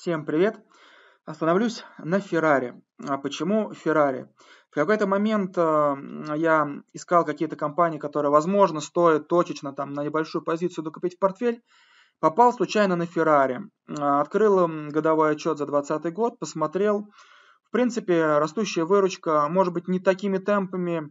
Всем привет! Остановлюсь на Феррари. А почему Феррари? В какой-то момент э, я искал какие-то компании, которые, возможно, стоят точечно там на небольшую позицию докупить в портфель. Попал случайно на Феррари. Э, открыл годовой отчет за 2020 год, посмотрел. В принципе, растущая выручка, может быть, не такими темпами э,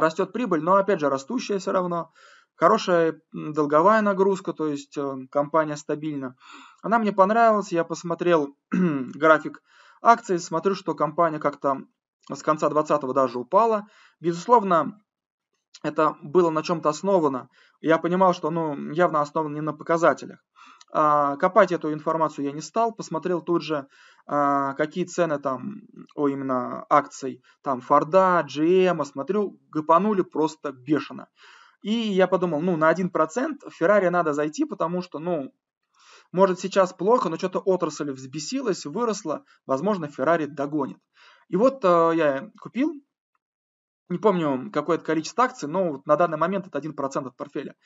растет прибыль, но, опять же, растущая все равно. Хорошая долговая нагрузка, то есть компания стабильна. Она мне понравилась, я посмотрел график акций, смотрю, что компания как-то с конца 20-го даже упала. Безусловно, это было на чем-то основано. Я понимал, что ну, явно основано не на показателях. А, копать эту информацию я не стал, посмотрел тут же, а, какие цены там, о, именно акций, там, Форда, GM, смотрю, гапанули просто бешено. И я подумал, ну, на 1% в Феррари надо зайти, потому что, ну, может сейчас плохо, но что-то отрасль взбесилась, выросла, возможно, Феррари догонит. И вот э, я купил, не помню какое то количество акций, но вот на данный момент это 1% от портфеля.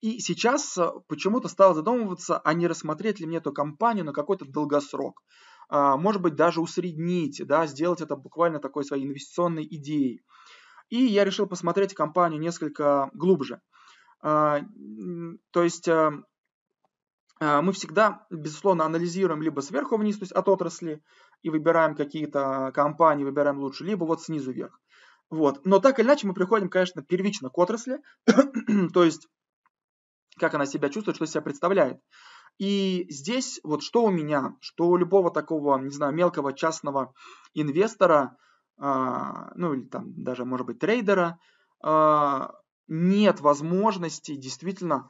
И сейчас э, почему-то стал задумываться, а не рассмотреть ли мне эту компанию на какой-то долгосрок. А, может быть, даже усреднить, да, сделать это буквально такой своей инвестиционной идеей. И я решил посмотреть компанию несколько глубже. А, то есть э, Э, мы всегда, безусловно, анализируем либо сверху вниз, то есть от отрасли, и выбираем какие-то компании, выбираем лучше, либо вот снизу вверх. Вот. Но так или иначе мы приходим, конечно, первично к отрасли, то есть как она себя чувствует, что себя представляет. И здесь вот что у меня, что у любого такого, не знаю, мелкого частного инвестора, э, ну или там даже, может быть, трейдера, э, нет возможности действительно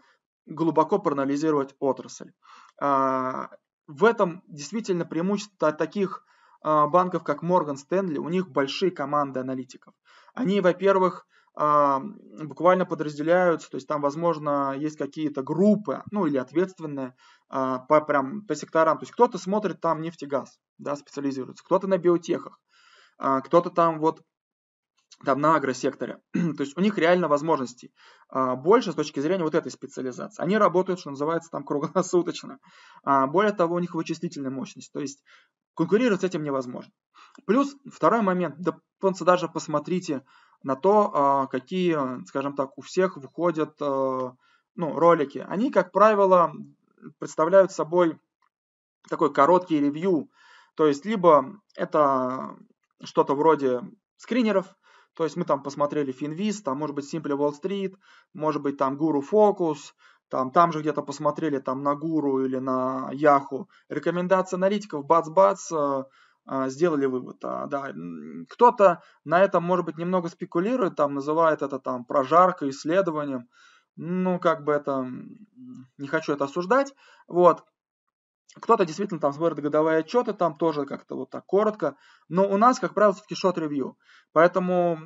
глубоко проанализировать отрасль. А, в этом действительно преимущество таких а, банков, как Morgan Stanley, у них большие команды аналитиков. Они, во-первых, а, буквально подразделяются, то есть там, возможно, есть какие-то группы, ну или ответственные по, прям, по секторам. То есть кто-то смотрит там нефть и газ, да, специализируется, кто-то на биотехах, кто-то там вот там на агросекторе. То есть у них реально возможностей а, больше с точки зрения вот этой специализации. Они работают, что называется, там круглосуточно. А, более того, у них вычислительная мощность. То есть конкурировать с этим невозможно. Плюс второй момент, да даже посмотрите на то, а, какие, скажем так, у всех выходят ну, ролики. Они, как правило, представляют собой такой короткий ревью. То есть либо это что-то вроде скринеров, то есть мы там посмотрели Finviz, там может быть Simple Wall Street, может быть там Guru Focus, там, там же где-то посмотрели там на Guru или на Yahoo. Рекомендации аналитиков, бац-бац, э, э, сделали вывод. А, да. Кто-то на этом, может быть, немного спекулирует, там называет это там прожаркой, исследованием. Ну, как бы это, не хочу это осуждать. Вот. Кто-то действительно там сборит годовые отчеты, там тоже как-то вот так коротко. Но у нас, как правило, все-таки шот-ревью. Поэтому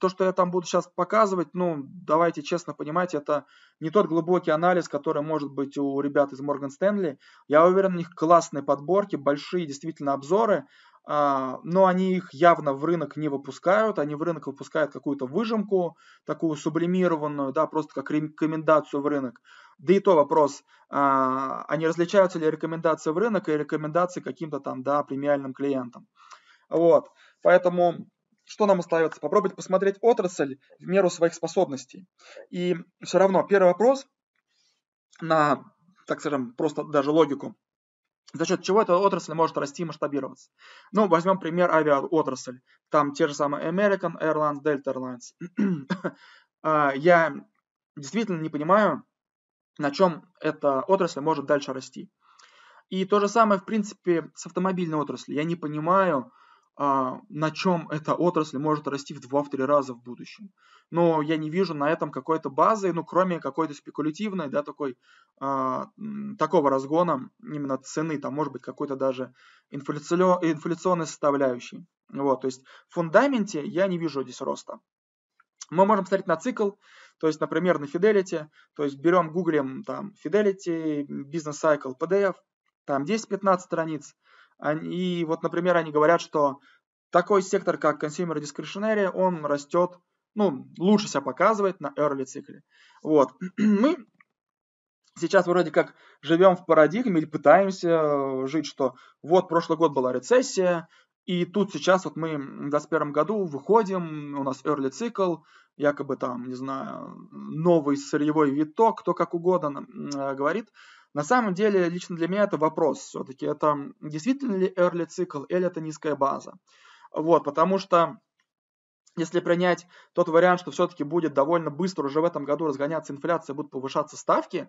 то, что я там буду сейчас показывать, ну, давайте честно понимать, это не тот глубокий анализ, который может быть у ребят из Morgan Stanley. Я уверен, у них классные подборки, большие действительно обзоры. А, но они их явно в рынок не выпускают, они в рынок выпускают какую-то выжимку, такую сублимированную, да, просто как рекомендацию в рынок. Да и то вопрос, а, они а различаются ли рекомендации в рынок и рекомендации каким-то там, да, премиальным клиентам. Вот, поэтому что нам остается? Попробовать посмотреть отрасль в меру своих способностей. И все равно первый вопрос на, так скажем, просто даже логику. За счет чего эта отрасль может расти и масштабироваться? Ну, возьмем пример авиаотрасль. Там те же самые American Airlines, Delta Airlines. А, я действительно не понимаю, на чем эта отрасль может дальше расти. И то же самое, в принципе, с автомобильной отраслью. Я не понимаю, а, на чем эта отрасль может расти в 2-3 раза в будущем. Но я не вижу на этом какой-то базы, ну, кроме какой-то спекулятивной, да, такой, а, такого разгона именно цены, там, может быть, какой-то даже инфляционной составляющей. Вот, то есть в фундаменте я не вижу здесь роста. Мы можем смотреть на цикл, то есть, например, на Fidelity, то есть берем, гуглим там Fidelity, Business Cycle, PDF, там 10-15 страниц, и вот, например, они говорят, что такой сектор, как Consumer Discretionary, он растет, ну, лучше себя показывает на early цикле. Вот. Мы сейчас вроде как живем в парадигме или пытаемся э, жить, что вот прошлый год была рецессия, и тут сейчас вот мы в 2021 году выходим, у нас early цикл, якобы там, не знаю, новый сырьевой виток, кто как угодно э, говорит. На самом деле, лично для меня это вопрос все-таки. Это действительно ли early цикл или это низкая база? Вот, потому что если принять тот вариант, что все-таки будет довольно быстро уже в этом году разгоняться инфляция, будут повышаться ставки, э,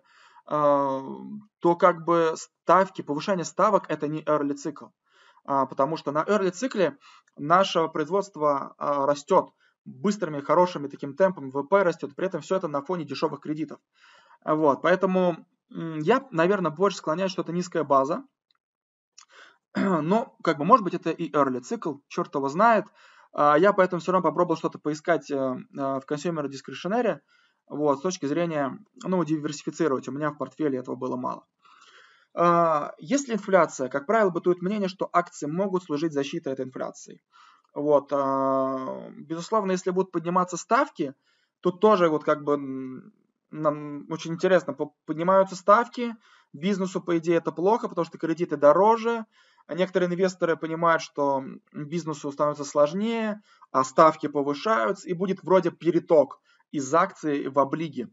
то как бы ставки, повышение ставок это не early цикл. А, потому что на early цикле наше производство э, растет, быстрыми, хорошими таким темпом ВП растет, при этом все это на фоне дешевых кредитов. Вот, поэтому я, наверное, больше склоняюсь, что это низкая база, но, как бы, может быть, это и early цикл, черт его знает. А, я поэтому все равно попробовал что-то поискать э, э, в Consumer Discretionary, вот, с точки зрения, ну, диверсифицировать. У меня в портфеле этого было мало. А, Если инфляция, как правило, бытует мнение, что акции могут служить защитой от инфляции. Вот, а, безусловно, если будут подниматься ставки, тут тоже вот как бы нам очень интересно, поднимаются ставки, бизнесу, по идее, это плохо, потому что кредиты дороже, а некоторые инвесторы понимают, что бизнесу становится сложнее, а ставки повышаются, и будет вроде переток из акций в облиги.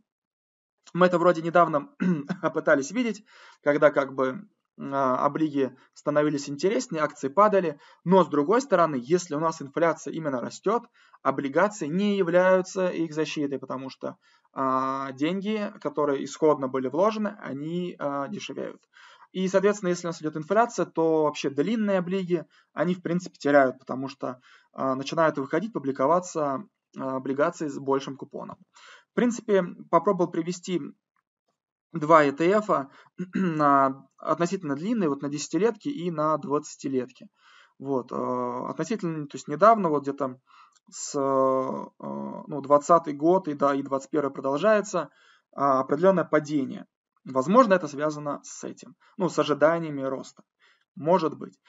Мы это вроде недавно пытались видеть, когда как бы а, облиги становились интереснее, акции падали. Но с другой стороны, если у нас инфляция именно растет, облигации не являются их защитой, потому что а, деньги, которые исходно были вложены, они а, дешевеют. И, соответственно, если у нас идет инфляция, то вообще длинные облиги, они, в принципе, теряют, потому что а, начинают выходить, публиковаться а, облигации с большим купоном. В принципе, попробовал привести два ETF а, на относительно длинные, вот на десятилетки и на двадцатилетки. Вот, а, относительно, то есть недавно, вот где-то с а, ну, 20 год и, да, и 21 продолжается определенное падение. Возможно, это связано с этим, ну, с ожиданиями роста. Может быть.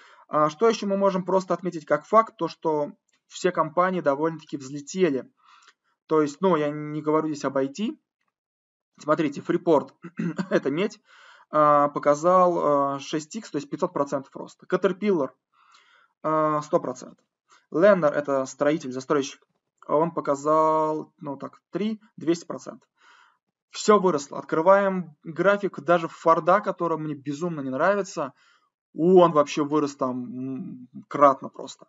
Что еще мы можем просто отметить как факт, то что все компании довольно-таки взлетели. То есть, ну, я не говорю здесь об IT, Смотрите, Freeport это медь, а, показал 6x, а, то есть 500% роста. Caterpillar 100%. Леннер а, это строитель, застройщик. Он показал, ну так, 3, 200%. Все выросло. Открываем график даже Форда, который мне безумно не нравится. У, он вообще вырос там кратно просто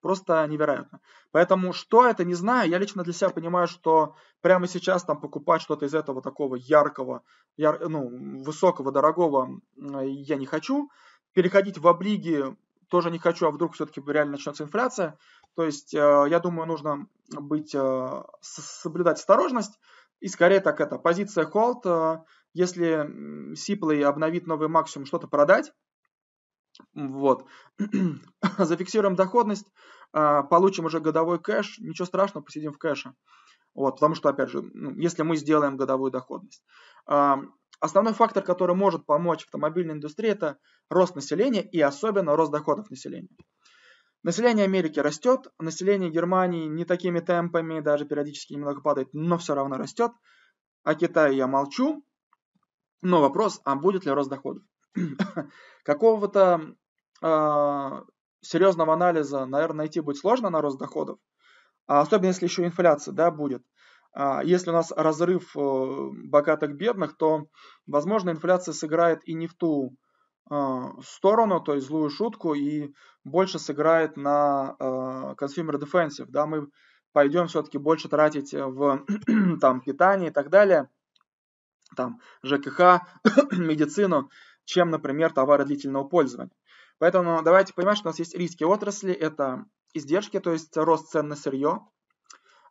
просто невероятно. Поэтому что это, не знаю. Я лично для себя понимаю, что прямо сейчас там покупать что-то из этого такого яркого, яр, ну, высокого, дорогого я не хочу. Переходить в облиги тоже не хочу, а вдруг все-таки реально начнется инфляция. То есть, э, я думаю, нужно быть, э, соблюдать осторожность. И скорее так это, позиция холд, э, если Сиплый обновит новый максимум, что-то продать, вот. Зафиксируем доходность, а, получим уже годовой кэш, ничего страшного, посидим в кэше. Вот, потому что, опять же, ну, если мы сделаем годовую доходность. А, основной фактор, который может помочь автомобильной индустрии, это рост населения и особенно рост доходов населения. Население Америки растет, население Германии не такими темпами, даже периодически немного падает, но все равно растет. О Китае я молчу, но вопрос, а будет ли рост доходов? Какого-то э, серьезного анализа, наверное, найти будет сложно на рост доходов, а особенно если еще инфляция да, будет. А если у нас разрыв э, богатых-бедных, то, возможно, инфляция сыграет и не в ту сторону, то есть злую шутку, и больше сыграет на consumer defensive. Да, мы пойдем все-таки больше тратить в там, питание и так далее, там, ЖКХ, медицину чем, например, товары длительного пользования. Поэтому давайте понимать, что у нас есть риски отрасли, это издержки, то есть рост цен на сырье,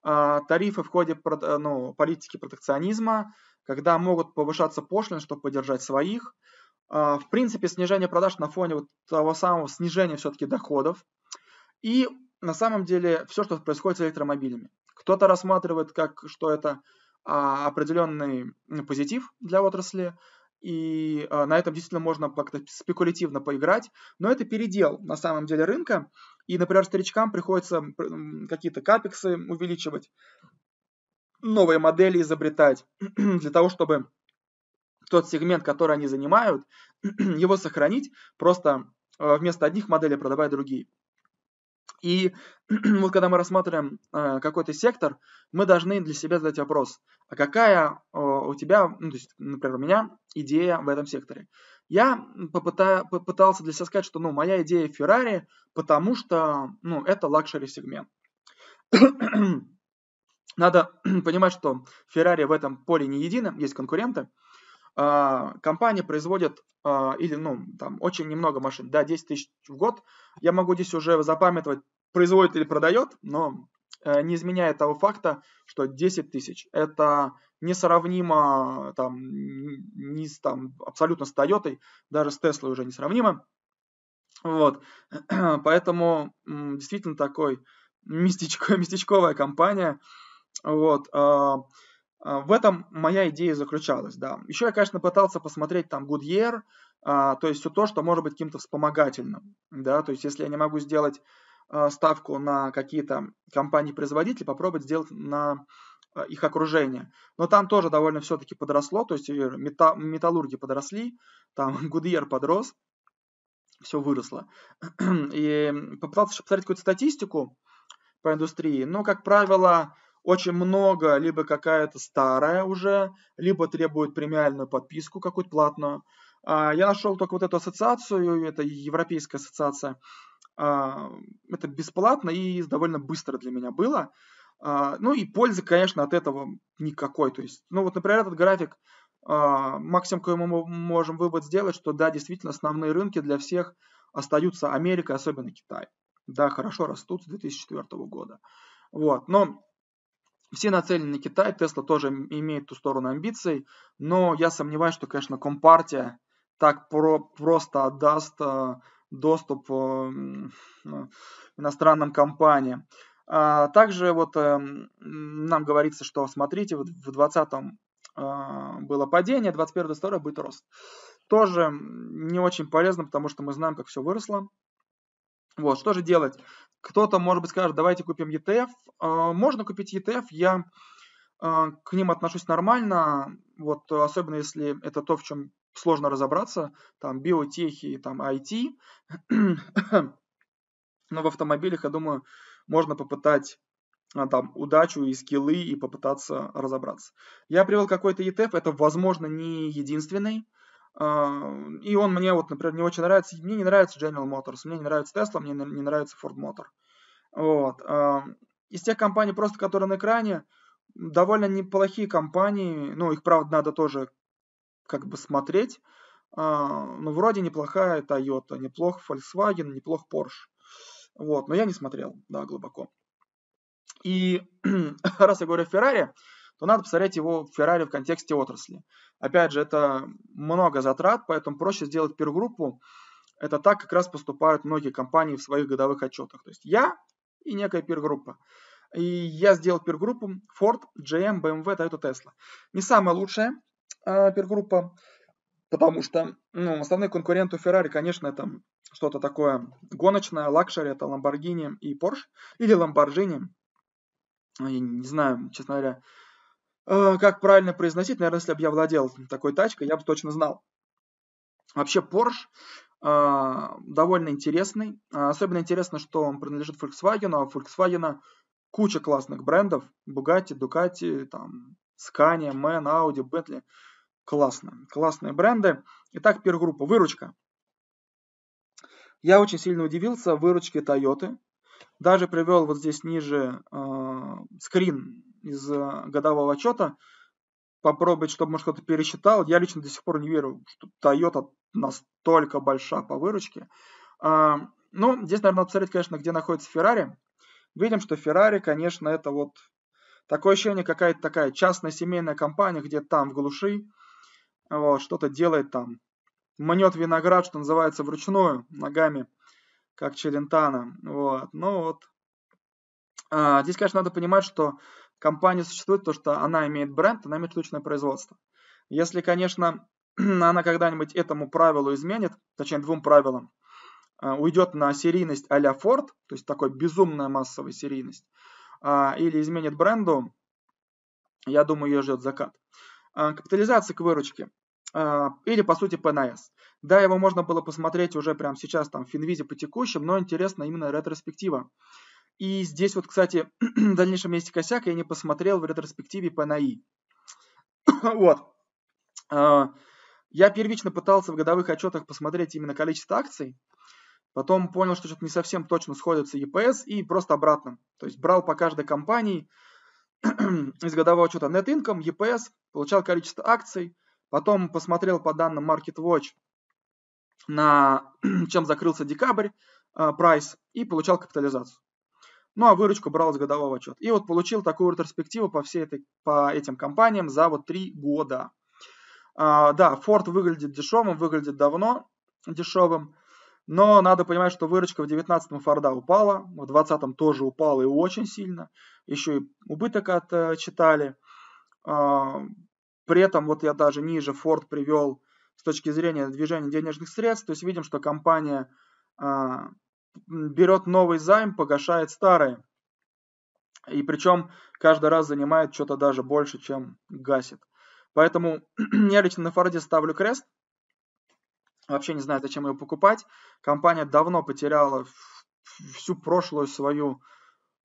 а, тарифы в ходе э, ну, политики протекционизма, когда могут повышаться пошлины, чтобы поддержать своих. А, в принципе, снижение продаж на фоне вот того самого снижения все-таки доходов. И на самом деле все, что происходит с электромобилями. Кто-то рассматривает, как, что это а, определенный ну, позитив для отрасли, и а, на этом действительно можно как-то спекулятивно поиграть, но это передел на самом деле рынка, и, например, старичкам приходится какие-то капексы увеличивать, новые модели изобретать для того, чтобы тот сегмент, который они занимают, его сохранить, просто а, вместо одних моделей продавать другие. И вот когда мы рассматриваем э, какой-то сектор, мы должны для себя задать вопрос, а какая э, у тебя, ну, то есть, например, у меня идея в этом секторе? Я попыта, попытался для себя сказать, что ну, моя идея Ferrari, потому что ну, это лакшери сегмент. Надо понимать, что Ferrari в этом поле не едино, есть конкуренты. А, компания производит а, или, ну, там, очень немного машин, да, 10 тысяч в год. Я могу здесь уже запамятовать, производит или продает, но э, не изменяя того факта, что 10 тысяч – это несравнимо, там, не, с там, абсолютно с Тойотой, даже с Теслой уже несравнимо. Вот, поэтому действительно такой местечко, мистичковая компания. Вот, а, а, в этом моя идея заключалась, да. Еще я, конечно, пытался посмотреть там Goodyear, а, то есть все то, что может быть каким-то вспомогательным, да, то есть если я не могу сделать а, ставку на какие-то компании-производители, попробовать сделать на их окружение. Но там тоже довольно все-таки подросло, то есть э, металлурги подросли, там Goodyear подрос, все выросло. И попытался посмотреть какую-то статистику по индустрии, но, как правило, очень много, либо какая-то старая уже, либо требует премиальную подписку какую-то платную. А, я нашел только вот эту ассоциацию, это Европейская ассоциация. А, это бесплатно и довольно быстро для меня было. А, ну и пользы, конечно, от этого никакой. То есть, ну вот, например, этот график максимум, какой мы можем вывод сделать, что да, действительно, основные рынки для всех остаются Америка, особенно Китай. Да, хорошо растут с 2004 года. Вот, но все нацелены на Китай, Тесла тоже имеет ту сторону амбиций, но я сомневаюсь, что, конечно, Компартия так про просто отдаст э, доступ э, э, иностранным компаниям. А также вот нам говорится, что смотрите, вот в 2020 было падение, 21-22 будет рост. Тоже не очень полезно, потому что мы знаем, как все выросло. Вот, что же делать? Кто-то, может быть, скажет, давайте купим ETF. А, можно купить ETF, я а, к ним отношусь нормально, вот, особенно если это то, в чем сложно разобраться, там, биотехи, там, IT. Но в автомобилях, я думаю, можно попытать а, там удачу и скиллы и попытаться разобраться. Я привел какой-то ETF, это, возможно, не единственный, и он мне, вот, например, не очень нравится. Мне не нравится General Motors, мне не нравится Tesla, мне не нравится Ford Motor. Вот. Из тех компаний, просто которые на экране, довольно неплохие компании. Ну, их, правда, надо тоже как бы смотреть. А, ну, вроде неплохая Toyota, неплох Volkswagen, неплох Porsche. Вот, но я не смотрел, да, глубоко. И раз я говорю Ferrari, то надо посмотреть его Ferrari в контексте отрасли. Опять же, это много затрат, поэтому проще сделать пергруппу. Это так как раз поступают многие компании в своих годовых отчетах. То есть я и некая пергруппа. И я сделал пергруппу Ford, GM, BMW, Toyota, Tesla. Не самая лучшая э, пергруппа, потому что ну, основные конкуренты у Ferrari, конечно, это что-то такое гоночное, лакшери, это Lamborghini и Porsche, или Lamborghini, я не знаю, честно говоря, Э, как правильно произносить, наверное, если бы я владел такой тачкой, я бы точно знал. Вообще Porsche а, довольно интересный. А, особенно интересно, что он принадлежит Volkswagen, а у Volkswagen куча классных брендов. Bugatti, Ducati, там, Scania, MAN, Audi, Bentley. Классно. Классные бренды. Итак, первая группа. Выручка. Я очень сильно удивился выручке Toyota. Даже привел вот здесь ниже э, скрин из э, годового отчета, попробовать, чтобы, может, кто-то пересчитал. Я лично до сих пор не верю, что Toyota настолько большая по выручке. А, ну, здесь, наверное, надо посмотреть, конечно, где находится Ferrari. Видим, что Ferrari, конечно, это вот такое ощущение, какая-то такая частная семейная компания, где там в глуши, вот, что-то делает там. Мнет виноград, что называется, вручную, ногами, как Челентано. Вот, ну вот. А, здесь, конечно, надо понимать, что компания существует, то, что она имеет бренд, она имеет точное производство. Если, конечно, она когда-нибудь этому правилу изменит, точнее двум правилам, а, уйдет на серийность а-ля Ford, то есть такой безумная массовая серийность, а, или изменит бренду, я думаю, ее ждет закат. А, капитализация к выручке или, по сути, ПНС. Да, его можно было посмотреть уже прямо сейчас там в Финвизе по текущим, но интересно именно ретроспектива. И здесь вот, кстати, в дальнейшем есть косяк, я не посмотрел в ретроспективе по НАИ. вот. А, я первично пытался в годовых отчетах посмотреть именно количество акций, потом понял, что что-то не совсем точно сходится EPS и просто обратно. То есть брал по каждой компании из годового отчета net income, EPS, получал количество акций, потом посмотрел по данным Market Watch, на чем закрылся декабрь, а, прайс, и получал капитализацию. Ну а выручка бралась с годового отчета. И вот получил такую ретроспективу по, всей этой, по этим компаниям за вот три года. А, да, Ford выглядит дешевым, выглядит давно дешевым. Но надо понимать, что выручка в 19-м Форда упала, в 20-м тоже упала и очень сильно. Еще и убыток отчитали. А, при этом вот я даже ниже Ford привел с точки зрения движения денежных средств. То есть видим, что компания а, берет новый займ, погашает старый. И причем каждый раз занимает что-то даже больше, чем гасит. Поэтому я лично на Форде ставлю крест. Вообще не знаю, зачем ее покупать. Компания давно потеряла всю прошлую свою,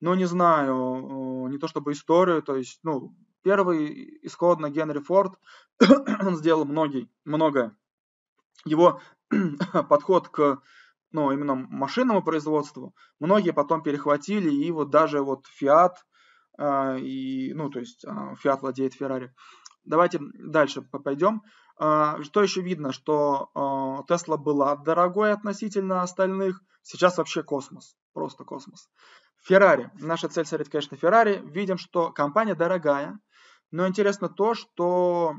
ну не знаю, не то чтобы историю, то есть, ну, первый исходно Генри Форд, он сделал многий, многое. Его подход к ну, именно машинному производству, многие потом перехватили, и вот даже вот Fiat э, и, ну, то есть э, Fiat владеет Ferrari Давайте дальше пойдем. Э, что еще видно, что Tesla была дорогой относительно остальных, сейчас вообще космос, просто космос. Ferrari Наша цель смотреть, конечно, Ferrari Видим, что компания дорогая, но интересно то, что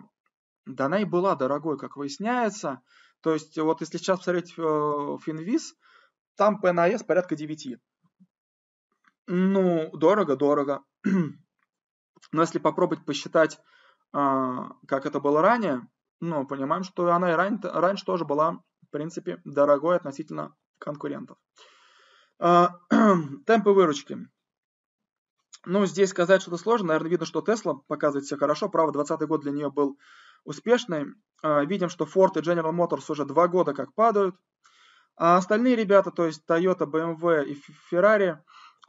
да она и была дорогой, как выясняется. То есть вот если сейчас посмотреть Финвиз, э, там ПНАС порядка 9. Ну, дорого-дорого. Но если попробовать посчитать, а, как это было ранее, ну, понимаем, что она и раньше, раньше тоже была, в принципе, дорогой относительно конкурентов. А, темпы выручки. Ну, здесь сказать что-то сложно. Наверное, видно, что Тесла показывает все хорошо. Правда, 2020 год для нее был успешной. А, видим, что Ford и General Motors уже два года как падают. А остальные ребята, то есть Toyota, BMW и Ferrari,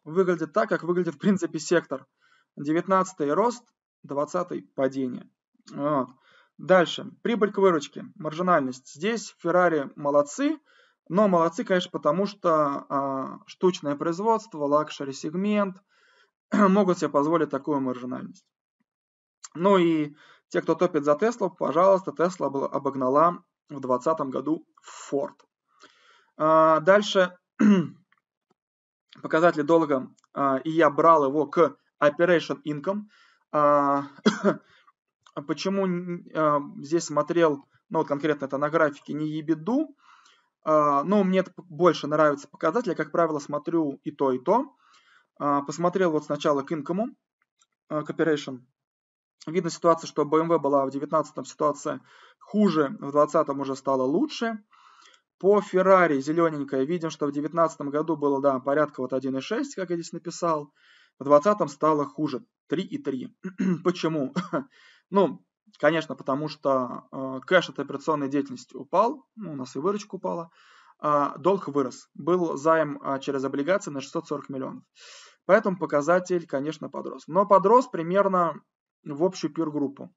выглядят так, как выглядит в принципе сектор. 19 й рост, 20 й падение. Вот. Дальше. Прибыль к выручке. Маржинальность. Здесь Ferrari молодцы. Но молодцы, конечно, потому что а, штучное производство, лакшери-сегмент могут себе позволить такую маржинальность. Ну и те, кто топит за Теслу, пожалуйста, Тесла обогнала в 2020 году Форд. А, дальше показатели долга, а, и я брал его к Operation Income. А, почему здесь смотрел, ну вот конкретно это на графике, не EBITDA, но мне больше нравится показатели, я, как правило, смотрю и то, и то. посмотрел вот сначала к Income, к Operation Видно ситуация, что BMW была в 19-м ситуация хуже, в 20-м уже стало лучше. По Ferrari зелененькая, видим, что в 19 году было, да, порядка вот 1,6, как я здесь написал. В 20 стало хуже, 3,3. Почему? ну, конечно, потому что э, кэш от операционной деятельности упал, ну, у нас и выручка упала. Э, долг вырос, был займ э, через облигации на 640 миллионов. Поэтому показатель, конечно, подрос. Но подрос примерно в общую пир-группу.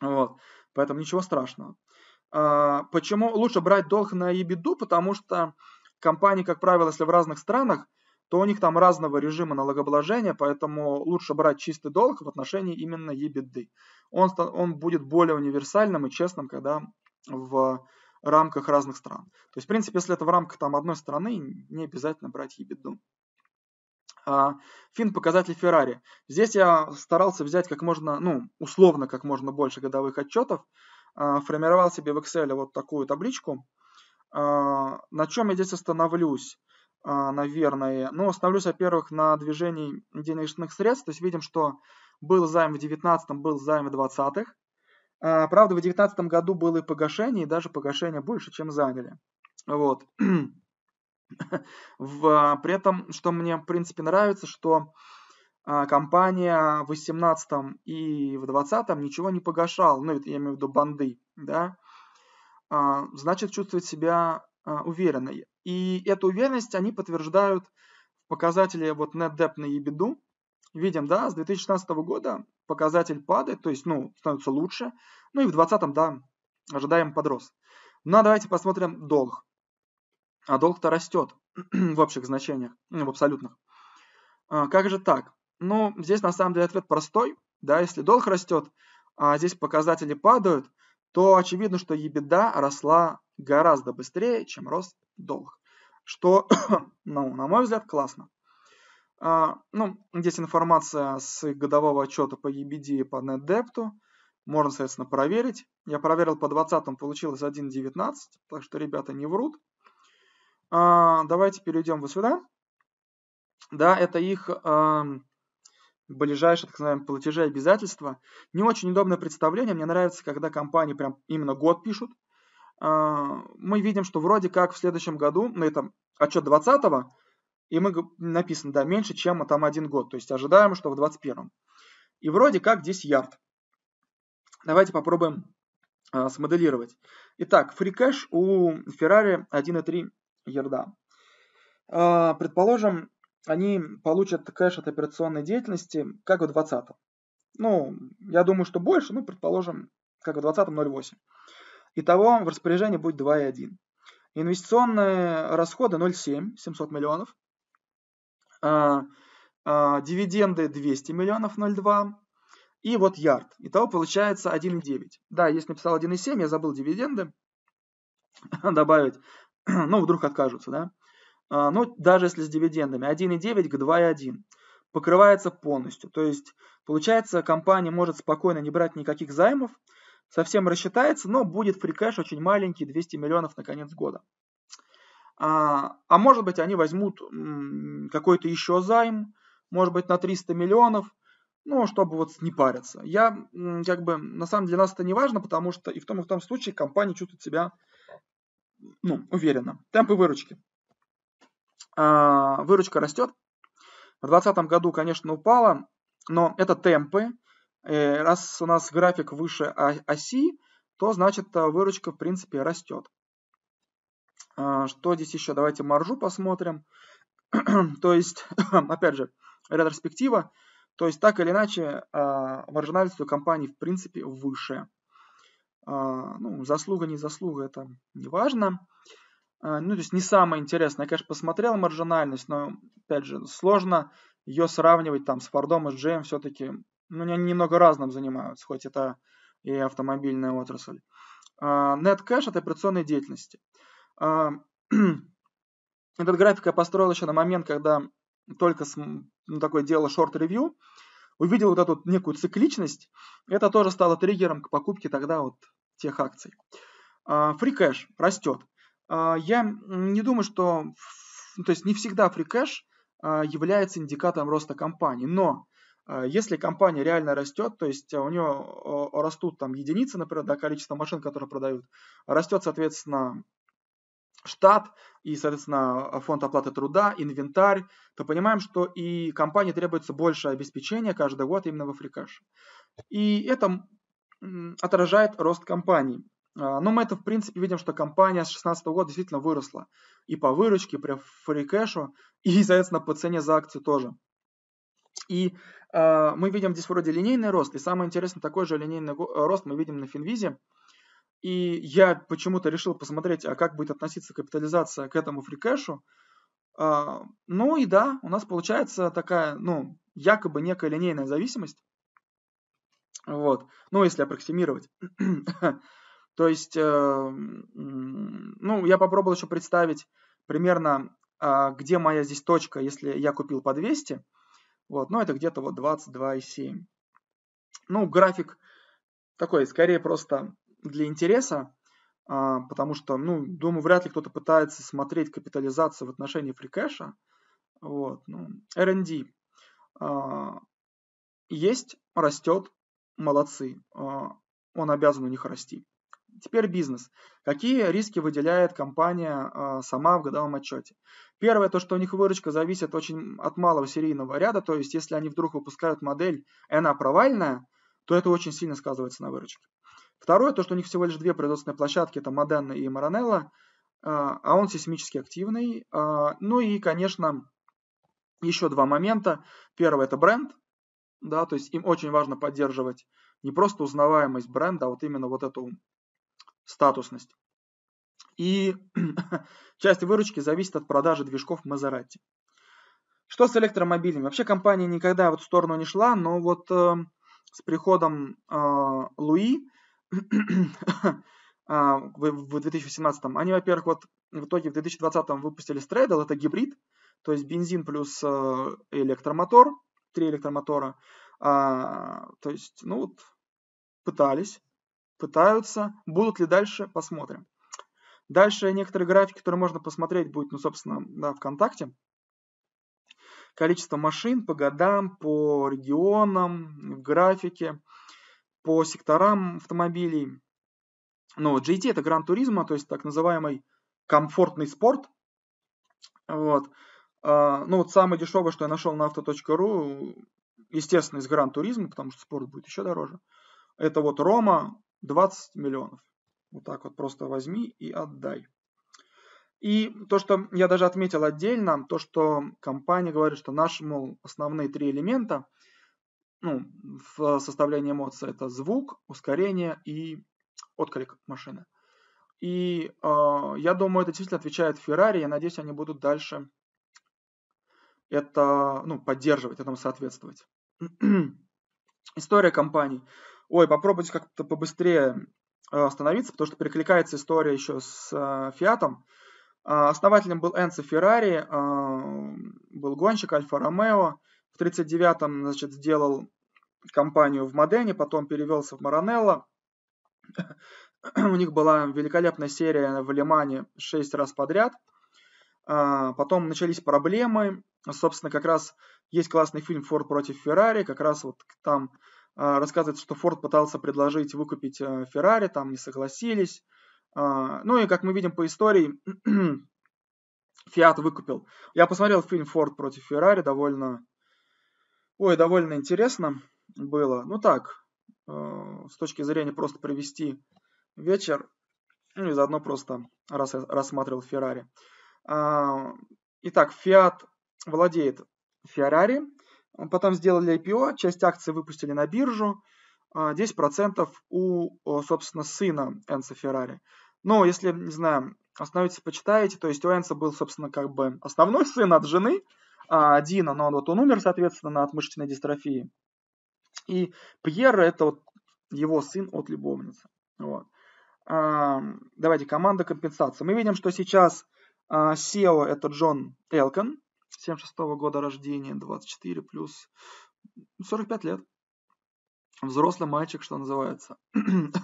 Вот. Поэтому ничего страшного. А, почему лучше брать долг на ебиду? Потому что компании, как правило, если в разных странах, то у них там разного режима налогообложения, поэтому лучше брать чистый долг в отношении именно ебиды. Он, он будет более универсальным и честным, когда в рамках разных стран. То есть, в принципе, если это в рамках там, одной страны, не обязательно брать ебиду. А, фин показатель Феррари. Здесь я старался взять как можно, ну, условно, как можно больше годовых отчетов. А, формировал себе в Excel вот такую табличку. А, на чем я здесь остановлюсь? наверное. Ну, остановлюсь, во-первых, на движении денежных средств. То есть видим, что был займ в 19 был займ в 20-х. Правда, в 2019 году было и погашение, и даже погашение больше, чем заняли. Вот. В, а, при этом, что мне, в принципе, нравится, что а, компания в 18 и в 20 ничего не погашала, ну, я имею в виду банды, да, а, значит, чувствует себя уверенно. И эту уверенность они подтверждают в показателе вот net debt на EBITDA. Видим, да, с 2016 года показатель падает, то есть, ну, становится лучше. Ну и в 2020, да, ожидаем подрос. Ну, а давайте посмотрим долг а долг-то растет в общих значениях, ну, в абсолютных. А, как же так? Ну, здесь на самом деле ответ простой. Да, если долг растет, а здесь показатели падают, то очевидно, что ебеда росла гораздо быстрее, чем рост долг. Что, ну, на мой взгляд, классно. А, ну, здесь информация с годового отчета по EBD и по NetDebt. Можно, соответственно, проверить. Я проверил по 20 получилось 1.19, так что ребята не врут. А, давайте перейдем вот сюда. Да, это их а, ближайшие, так называемые, платежи и обязательства. Не очень удобное представление. Мне нравится, когда компании прям именно год пишут. А, мы видим, что вроде как в следующем году, ну это отчет 20 и мы написано, да, меньше, чем там один год. То есть ожидаем, что в 21-м. И вроде как здесь ярд. Давайте попробуем а, смоделировать. Итак, free cash у Ferrari 1,3 ерда. А, предположим, они получат кэш от операционной деятельности, как в 20 Ну, я думаю, что больше, ну, предположим, как в 20 0,8. Итого в распоряжении будет 2,1. Инвестиционные расходы 0,7, 700 миллионов. А, а, дивиденды 200 миллионов, 0,2. И вот ярд. Итого получается 1,9. Да, если написал 1,7, я забыл дивиденды добавить. ну, вдруг откажутся, да. А, ну, даже если с дивидендами, 1,9 к 2,1 покрывается полностью. То есть, получается, компания может спокойно не брать никаких займов, совсем рассчитается, но будет фрикэш очень маленький, 200 миллионов на конец года. А, а может быть, они возьмут какой-то еще займ, может быть, на 300 миллионов, ну, чтобы вот не париться. Я, как бы, на самом деле, нас это не важно, потому что и в том, и в том случае компания чувствует себя ну, уверенно. Темпы выручки. А, выручка растет. В 2020 году, конечно, упала, но это темпы. Э, раз у нас график выше оси, то значит э, выручка, в принципе, растет. А, что здесь еще? Давайте маржу посмотрим. то есть, опять же, ретроспектива. То есть, так или иначе, а, маржинальность у компании, в принципе, выше. А, ну, заслуга, не заслуга, это не важно. А, ну, то есть не самое интересное. Я, конечно, посмотрел маржинальность, но, опять же, сложно ее сравнивать там с Фордом и с Джеем все-таки. Ну, они немного разным занимаются, хоть это и автомобильная отрасль. А, Net Cash от операционной деятельности. Этот график я построил еще на момент, когда только с, ну, такое дело шорт-ревью увидел вот эту некую цикличность, это тоже стало триггером к покупке тогда вот тех акций. Фрикэш а, растет. А, я не думаю, что... То есть не всегда фрикэш а, является индикатором роста компании, но если компания реально растет, то есть у нее растут там единицы, например, да, количество машин, которые продают, растет, соответственно, штат и, соответственно, фонд оплаты труда, инвентарь, то понимаем, что и компании требуется больше обеспечения каждый год именно во фрикаше. И это отражает рост компании. А, но мы это, в принципе, видим, что компания с 2016 года действительно выросла. И по выручке, и по фрикэшу, и, соответственно, по цене за акцию тоже. И э, мы видим здесь вроде линейный рост, и самое интересное, такой же линейный рост мы видим на Финвизе. И я почему-то решил посмотреть, а как будет относиться капитализация к этому фрикэшу. Э, а, ну и да, у нас получается такая, ну, якобы некая линейная зависимость. Вот. Ну, если аппроксимировать. То есть, э, ну, я попробовал еще представить примерно, а, где моя здесь точка, если я купил по 200. Вот, ну, это где-то вот 22,7. Ну, график такой, скорее просто для интереса, а, потому что, ну, думаю, вряд ли кто-то пытается смотреть капитализацию в отношении фрикэша. Вот, ну, R&D а, есть, растет, молодцы, а, он обязан у них расти. Теперь бизнес. Какие риски выделяет компания а, сама в годовом отчете? Первое, то, что у них выручка зависит очень от малого серийного ряда, то есть если они вдруг выпускают модель, и она провальная, то это очень сильно сказывается на выручке. Второе, то, что у них всего лишь две производственные площадки, это Моденна и Маранелла, а, а он сейсмически активный. Ну и, конечно, еще два момента. Первое – это бренд да, то есть им очень важно поддерживать не просто узнаваемость бренда, а вот именно вот эту статусность. И часть выручки зависит от продажи движков Мазерати. Что с электромобилями? Вообще компания никогда в эту сторону не шла, но вот э, с приходом э, Луи э, в, в 2018 они, во-первых, вот в итоге в 2020 выпустили Straddle, это гибрид, то есть бензин плюс э, электромотор, три электромотора. А, то есть, ну вот, пытались, пытаются. Будут ли дальше, посмотрим. Дальше некоторые графики, которые можно посмотреть, будет, ну, собственно, да, ВКонтакте. Количество машин по годам, по регионам, в графике, по секторам автомобилей. Ну, GT это гран-туризма, то есть так называемый комфортный спорт. Вот. А, ну вот самое дешевое, что я нашел на авто.ру, естественно, из Гран Туризма, потому что спорт будет еще дороже. Это вот Рома 20 миллионов. Вот так вот просто возьми и отдай. И то, что я даже отметил отдельно, то, что компания говорит, что наши, мол, основные три элемента ну, в составлении эмоций это звук, ускорение и отклик машины. И э, я думаю, это действительно отвечает Ferrari. Я надеюсь, они будут дальше это ну, поддерживать, этому соответствовать. История компаний. Ой, попробуйте как-то побыстрее э, остановиться, потому что перекликается история еще с э, Фиатом. А, основателем был Энцо Феррари, э, был гонщик Альфа Ромео. В 1939-м значит, сделал компанию в Модене, потом перевелся в Маранелло. У них была великолепная серия в Лимане 6 раз подряд – а, потом начались проблемы. Собственно, как раз есть классный фильм «Форд против Феррари». Как раз вот там а, рассказывается, что Форд пытался предложить выкупить э, Феррари, там не согласились. А, ну и, как мы видим по истории, Фиат выкупил. Я посмотрел фильм «Форд против Феррари», довольно... Ой, довольно интересно было. Ну так, э, с точки зрения просто провести вечер, ну и заодно просто рассматривал Феррари. А, итак, Fiat владеет Ferrari, потом сделали IPO, часть акций выпустили на биржу, 10% а, у, собственно, сына Энса Феррари. Ну, если, не знаю, остановитесь, почитаете, то есть у Энса был, собственно, как бы основной сын от жены, а Дина, но он вот он умер, соответственно, от мышечной дистрофии. И Пьер – это вот его сын от любовницы. Вот. Давайте, команда компенсации. Мы видим, что сейчас SEO а, – это Джон Элкон, 76 -го года рождения, 24 плюс 45 лет. Взрослый мальчик, что называется.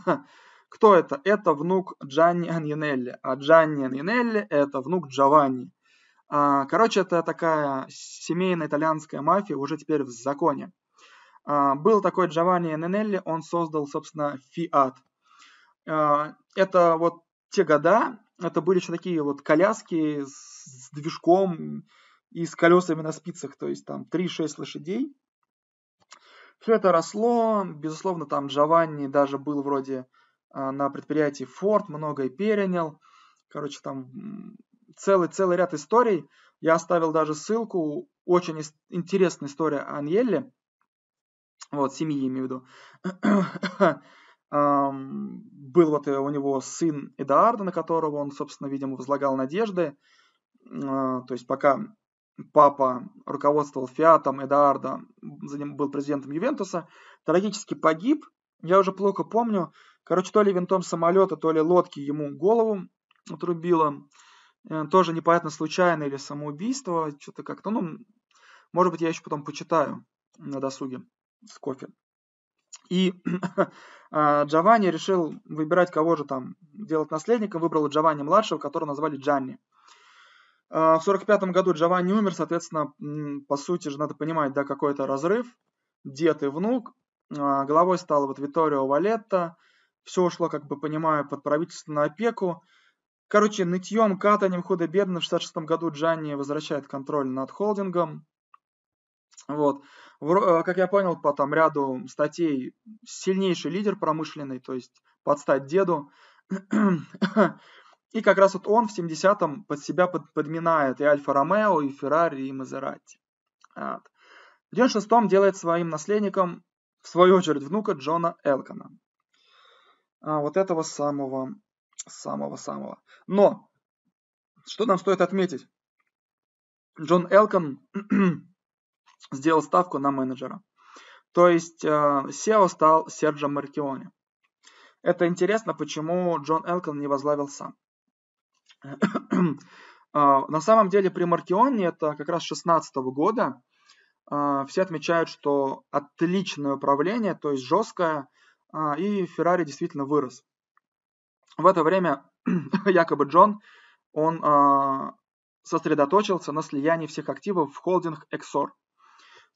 Кто это? Это внук Джанни Аньянелли. А Джанни Аньянелли – это внук Джованни. А, короче, это такая семейная итальянская мафия, уже теперь в законе. А, был такой Джованни Аньянелли, он создал, собственно, Фиат. Это вот те года, это были еще такие вот коляски с, движком и с колесами на спицах, то есть там 3-6 лошадей. Все это росло, безусловно, там Джованни даже был вроде а, на предприятии Ford, многое перенял. Короче, там целый-целый ряд историй. Я оставил даже ссылку, очень интересная история о Аньелле, вот, семьи имею в виду был вот э, у него сын Эдаарда, на которого он, собственно, видимо, возлагал надежды. А, то есть пока папа руководствовал Фиатом, Эдаарда был президентом Ювентуса, трагически погиб. Я уже плохо помню. Короче, то ли винтом самолета, то ли лодки ему голову отрубило. Э, тоже непонятно, случайно или самоубийство, что-то как-то, ну, может быть, я еще потом почитаю на досуге с кофе. И а, Джованни решил выбирать, кого же там делать наследником, выбрал Джованни младшего, которого назвали Джанни. А, в 45 году Джованни умер, соответственно, по сути же надо понимать, да, какой это разрыв. Дед и внук, а, головой стал вот Виторио Валетта, все ушло, как бы понимаю, под правительственную опеку. Короче, нытьем, катанием, худо-бедно в 66 году Джанни возвращает контроль над холдингом. Вот. Э, как я понял по там ряду статей, сильнейший лидер промышленный, то есть подстать деду. И как раз вот он в 70-м под себя под, подминает и Альфа-Ромео, и Феррари, и Мазерати. Вот. В 96-м делает своим наследником, в свою очередь, внука Джона Элкона. А, вот этого самого, самого-самого. Но, что нам стоит отметить? Джон Элкон сделал ставку на менеджера. То есть э, SEO стал Серджо Маркиони. Это интересно, почему Джон Элкон не возглавил сам. Э, на самом деле при Маркионе, это как раз 16 года, э, все отмечают, что отличное управление, то есть жесткое, и Феррари действительно вырос. В это время якобы Джон, он сосредоточился на слиянии всех активов в холдинг Exor –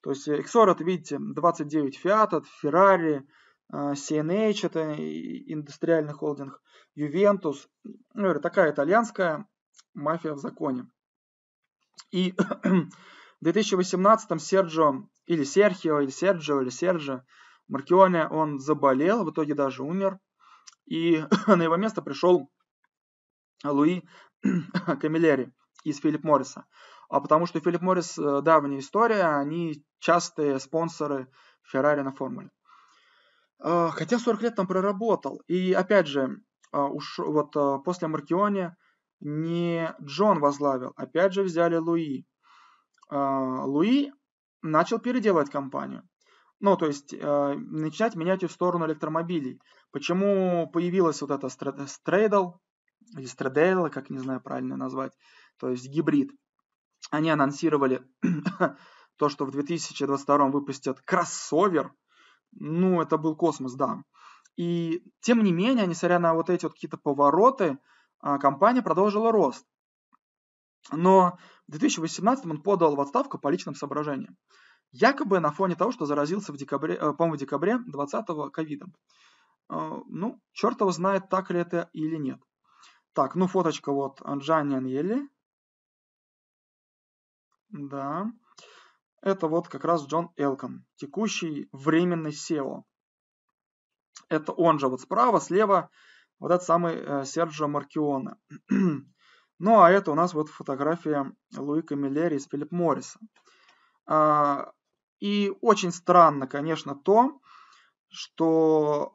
то есть э, XOR, это, видите, 29 Fiat, Ferrari, э, CNH, это индустриальный холдинг, Ювентус. Ну, такая итальянская мафия в законе. И в 2018-м Серджио, или Серхио, или Серджио, или Серджио Маркионе, он заболел, в итоге даже умер. И на его место пришел Луи Камилери из Филипп Морриса а потому что Филипп Моррис э, – давняя история, они частые спонсоры Феррари на формуле. А, хотя 40 лет там проработал. И опять же, а, уж вот а, после Маркионе не Джон возглавил, опять же взяли Луи. Луи начал переделывать компанию. Ну, то есть э, начинать менять ее в сторону электромобилей. Почему появилась вот эта стрейдл, или стрейдл, как не знаю правильно назвать, то есть гибрид они анонсировали то, что в 2022 выпустят кроссовер. Ну, это был космос, да. И тем не менее, несмотря на вот эти вот какие-то повороты, а, компания продолжила рост. Но в 2018 он подал в отставку по личным соображениям. Якобы на фоне того, что заразился в декабре, э, по-моему, в декабре 20-го ковидом. Э, ну, черт его знает, так ли это или нет. Так, ну фоточка вот Джанни Аньелли, да. Это вот как раз Джон Элком, текущий временный SEO. Это он же вот справа, слева, вот этот самый э, Серджо Маркионе. ну а это у нас вот фотография Луика Миллери из Филипп Морриса. А, и очень странно, конечно, то, что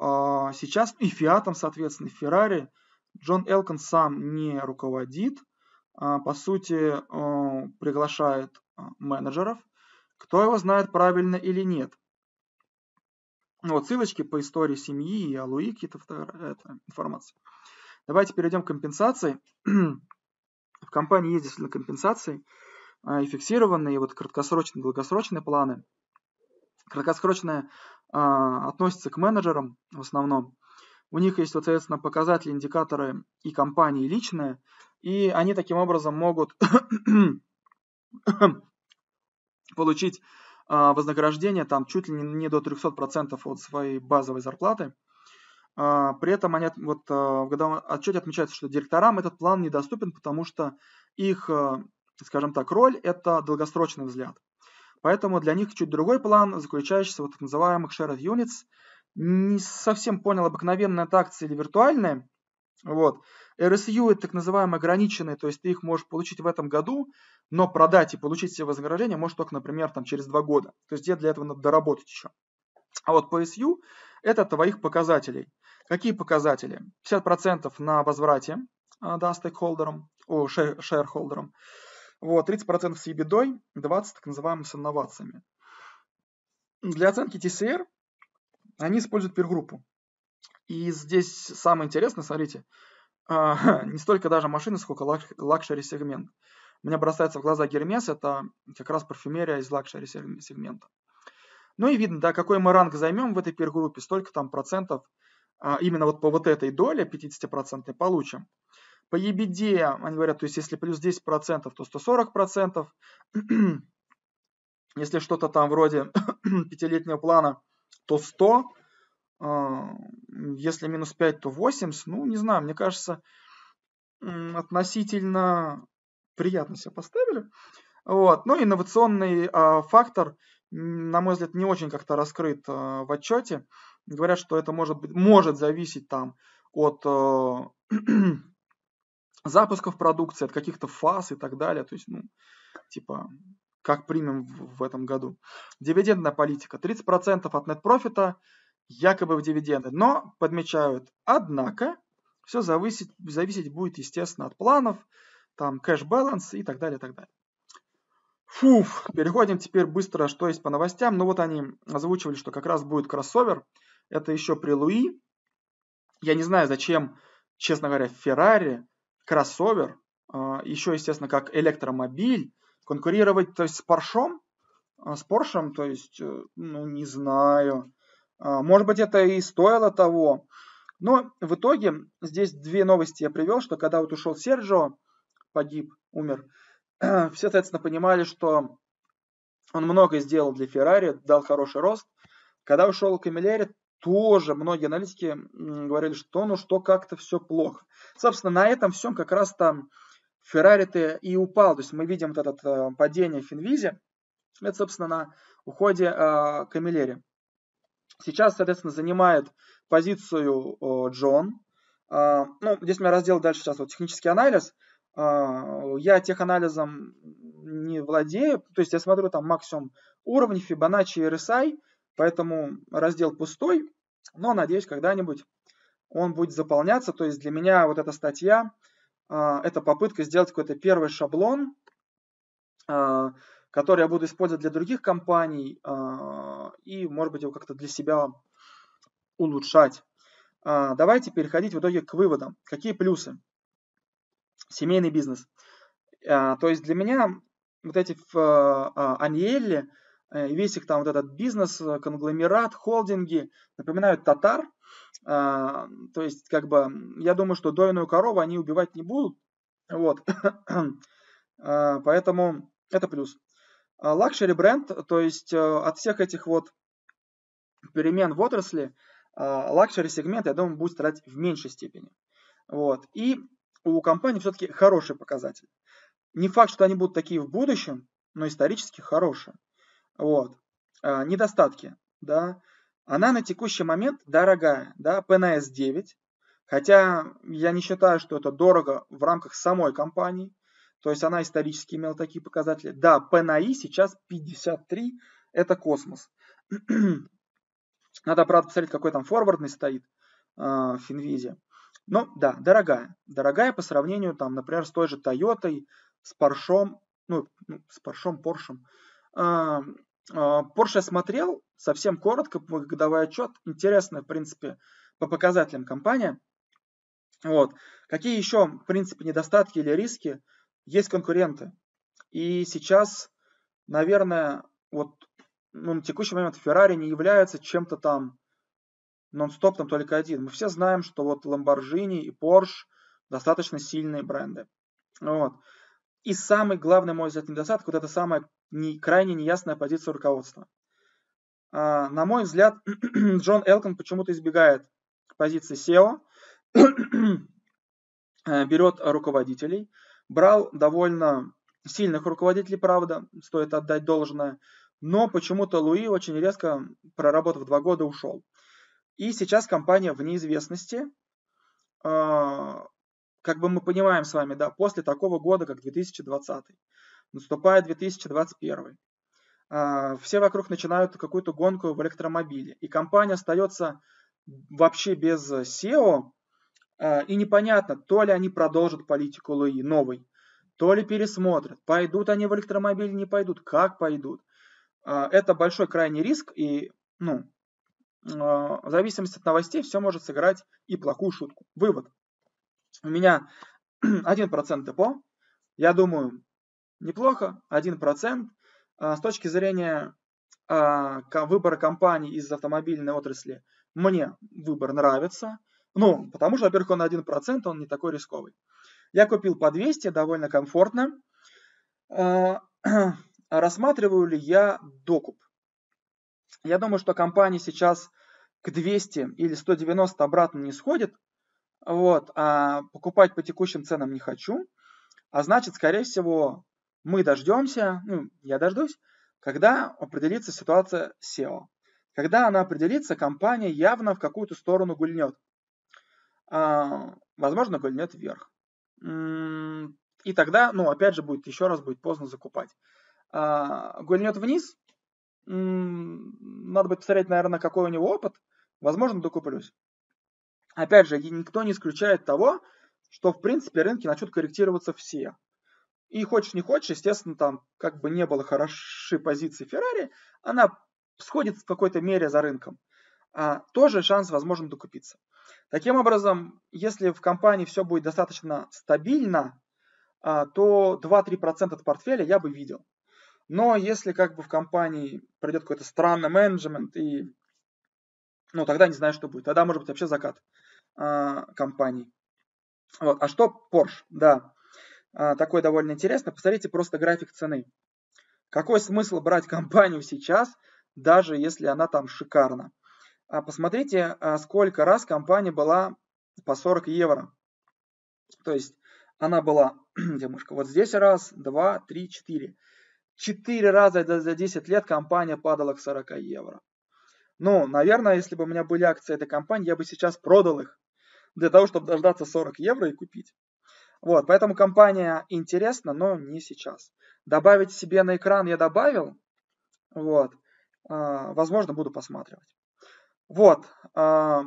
а, сейчас и Фиатом, соответственно, и Феррари Джон Элкон сам не руководит, а, по сути, приглашает а, менеджеров. Кто его знает правильно или нет. Ну вот ссылочки по истории семьи и Алуи, какие-то это информация. Давайте перейдем к компенсации. В компании есть действительно компенсации, а, и фиксированные, и вот краткосрочные, долгосрочные планы. Краткосрочные а, относятся к менеджерам в основном. У них есть, соответственно, показатели, индикаторы и компании личные и они таким образом могут получить а, вознаграждение там чуть ли не до 300% от своей базовой зарплаты. А, при этом они, вот, а, в годовом отчете отмечается, что директорам этот план недоступен, потому что их, скажем так, роль – это долгосрочный взгляд. Поэтому для них чуть другой план, заключающийся в так называемых shared units. Не совсем понял, обыкновенные акция или виртуальная? Вот. RSU это так называемые ограниченные, то есть ты их можешь получить в этом году, но продать и получить все вознаграждения можешь только, например, там, через два года. То есть тебе для этого надо доработать еще. А вот по PSU это твоих показателей. Какие показатели? 50% на возврате а, да, стейкхолдерам, о, шер, шерхолдерам. Вот, 30% с ебидой, 20% так называемыми с инновациями. Для оценки TCR они используют пергруппу. И здесь самое интересное, смотрите, а, не столько даже машины, сколько лакшери сегмент. Мне бросается в глаза Гермес, это как раз парфюмерия из лакшери сегмента. Ну и видно, да, какой мы ранг займем в этой пергруппе, столько там процентов а, именно вот по вот этой доле 50% получим. По EBD, они говорят, то есть если плюс 10%, то 140%. если что-то там вроде пятилетнего плана, то 100. А, если минус 5, то 80. Ну, не знаю, мне кажется, относительно приятно себя поставили. Вот. Но ну, инновационный а, фактор, на мой взгляд, не очень как-то раскрыт а, в отчете. Говорят, что это может, быть, может зависеть там от запусков продукции, от каких-то фаз и так далее. То есть, ну, типа, как примем в, в этом году. Дивидендная политика. 30% от нет профита, якобы в дивиденды. Но подмечают, однако, все зависеть, зависеть будет, естественно, от планов, там, кэш-баланс и так далее, и так далее. Фуф, переходим теперь быстро, что есть по новостям. Ну вот они озвучивали, что как раз будет кроссовер. Это еще при Луи. Я не знаю, зачем, честно говоря, Феррари, кроссовер, а, еще, естественно, как электромобиль, конкурировать то есть, с Поршом, а, с Поршем, то есть, э, ну, не знаю. А, может быть, это и стоило того. Но в итоге здесь две новости я привел, что когда вот ушел Серджио, погиб, умер, все, соответственно, понимали, что он много сделал для Феррари, дал хороший рост. Когда ушел Камилери, тоже многие аналитики говорили, что ну что как-то все плохо. Собственно, на этом всем как раз там Феррари-то и упал. То есть мы видим вот это э, падение в Финвизе. Это, собственно, на уходе э, Камиллери. Сейчас, соответственно, занимает позицию э, Джон. А, ну, здесь у меня раздел дальше сейчас вот технический анализ. А, я теханализом не владею, то есть я смотрю там максимум уровни Fibonacci и RSI, поэтому раздел пустой, но надеюсь, когда-нибудь он будет заполняться. То есть для меня вот эта статья, а, это попытка сделать какой-то первый шаблон, который я буду использовать для других компаний а, и, может быть, его как-то для себя улучшать. А, давайте переходить в итоге к выводам. Какие плюсы? Семейный бизнес. А, то есть для меня вот эти Аниэлли э, и весь их там вот этот бизнес, э, конгломерат, холдинги напоминают татар. То есть как бы я думаю, что дойную корову они убивать не будут. Вот. Поэтому это плюс. Лакшери э, бренд, то есть э, от всех этих вот перемен в отрасли, лакшери э, сегмент, я думаю, будет страдать в меньшей степени. Вот. И у компании все-таки хороший показатель. Не факт, что они будут такие в будущем, но исторически хорошие. Вот. Недостатки. Да. Она на текущий момент дорогая, да, PNS 9, хотя я не считаю, что это дорого в рамках самой компании, то есть она исторически имела такие показатели. Да, P на I сейчас 53, это космос. Надо, правда, посмотреть, какой там форвардный стоит э, в Финвизе. Но ну да, дорогая. Дорогая по сравнению, там, например, с той же Тойотой, с паршом, ну, ну, с паршом Поршем. Э, э, я смотрел совсем коротко, годовой отчет. интересная, в принципе, по показателям компания. Вот. Какие еще, в принципе, недостатки или риски? есть конкуренты. И сейчас, наверное, вот ну, на текущий момент Феррари не является чем-то там нон-стоп, там только один. Мы все знаем, что вот Lamborghini и Porsche достаточно сильные бренды. Вот. И самый главный мой взгляд недостаток, вот это самая не, крайне неясная позиция руководства. А, на мой взгляд, Джон Элкон почему-то избегает позиции SEO, э, берет руководителей, брал довольно сильных руководителей, правда, стоит отдать должное, но почему-то Луи очень резко, проработав два года, ушел. И сейчас компания в неизвестности, а, как бы мы понимаем с вами, да, после такого года, как 2020, наступает 2021. А, все вокруг начинают какую-то гонку в электромобиле, и компания остается вообще без SEO, э, Э, и непонятно, то ли они продолжат политику Луи новой, то ли пересмотрят, пойдут они в электромобиль, не пойдут, как пойдут. Э, это большой крайний риск, и ну, э, в зависимости от новостей все может сыграть и плохую шутку. Вывод. У меня 1% депо, я думаю, неплохо, 1%. С точки зрения выбора компаний из автомобильной отрасли, мне выбор нравится – ну, потому что, во-первых, он на 1%, он не такой рисковый. Я купил по 200, довольно комфортно. А, рассматриваю ли я докуп? Я думаю, что компания сейчас к 200 или 190 обратно не сходит. Вот, а покупать по текущим ценам не хочу. А значит, скорее всего, мы дождемся, ну, я дождусь, когда определится ситуация SEO. Когда она определится, компания явно в какую-то сторону гульнет. А, возможно, гульнет вверх. И тогда, ну, опять же, будет еще раз будет поздно закупать. А, гульнет вниз, надо будет посмотреть, наверное, какой у него опыт. Возможно, докуплюсь. Опять же, никто не исключает того, что, в принципе, рынки начнут корректироваться все. И хочешь не хочешь, естественно, там как бы не было хорошей позиции Феррари, она сходит в какой-то мере за рынком. А, тоже шанс возможен докупиться. Таким образом, если в компании все будет достаточно стабильно, а, то 2-3% от портфеля я бы видел. Но если как бы в компании пройдет какой-то странный менеджмент, и ну тогда не знаю, что будет. Тогда может быть вообще закат а, компании. Вот. А что Porsche? Да, а, такое довольно интересно. Посмотрите просто график цены. Какой смысл брать компанию сейчас, даже если она там шикарна? А посмотрите, а, сколько раз компания была по 40 евро. То есть она была, где мышка, вот здесь раз, два, три, четыре. Четыре раза за 10 лет компания падала к 40 евро. Ну, наверное, если бы у меня были акции этой компании, я бы сейчас продал их для того, чтобы дождаться 40 евро и купить. Вот, поэтому компания интересна, но не сейчас. Добавить себе на экран я добавил. Вот, а, возможно, буду посматривать. Вот. А,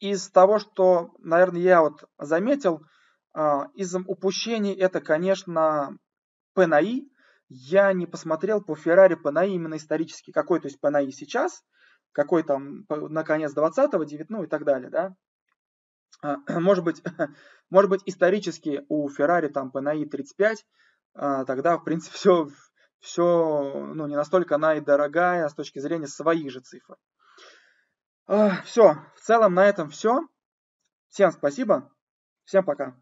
из того, что, наверное, я вот заметил, а, из упущений это, конечно, ПНАИ. Я не посмотрел по Феррари ПНАИ именно исторически, какой, то есть ПНАИ сейчас, какой там на конец 20-го, 19 ну и так далее, да. А, может быть, может быть, исторически у Феррари там Пенаи 35, тогда, в принципе, все, все ну, не настолько она и дорогая с точки зрения своих же цифр. Э, все, в целом на этом все. Всем спасибо. Всем пока.